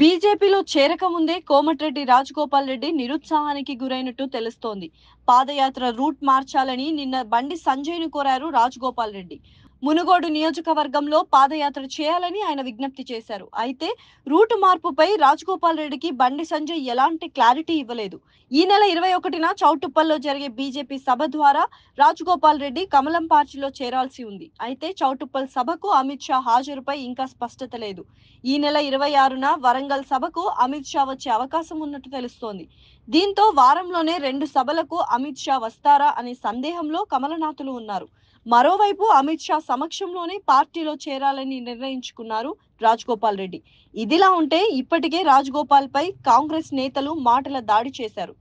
బీజేపీలో చేరకముందే కోమటిరెడ్డి రాజగోపాల్ రెడ్డి నిరుత్సాహానికి గురైనట్టు తెలుస్తోంది పాదయాత్ర రూట్ మార్చాలని నిన్న బండి సంజయ్ను కోరారు రాజగోపాల్ రెడ్డి మునుగోడు నియోజకవర్గంలో పాదయాత్ర చేయాలని ఆయన విజ్ఞప్తి చేశారు అయితే రూటు మార్పుపై రాజగోపాల్ రెడ్డికి బండి సంజయ్ ఎలాంటి క్లారిటీ ఇవ్వలేదు ఈ నెల ఇరవై ఒకటిన చౌటుప్పల్లో జరిగే బీజేపీ సభ ద్వారా రాజగోపాల్ రెడ్డి కమలం పార్టీలో చేరాల్సి ఉంది అయితే చౌటుప్పల్ సభకు అమిత్ షా హాజరుపై ఇంకా స్పష్టత లేదు ఈ నెల ఇరవై ఆరున వరంగల్ సభకు అమిత్ షా వచ్చే అవకాశం ఉన్నట్టు తెలుస్తోంది దీంతో వారంలోనే రెండు సభలకు అమిత్ షా వస్తారా అనే సందేహంలో కమలనాథులు ఉన్నారు మరోవైపు అమిత్ షా సమక్షంలోనే పార్టీలో చేరాలని నిర్ణయించుకున్నారు రాజగోపాల్ రెడ్డి ఇదిలా ఉంటే ఇప్పటికే రాజగోపాల్ పై కాంగ్రెస్ నేతలు మాటల దాడి చేశారు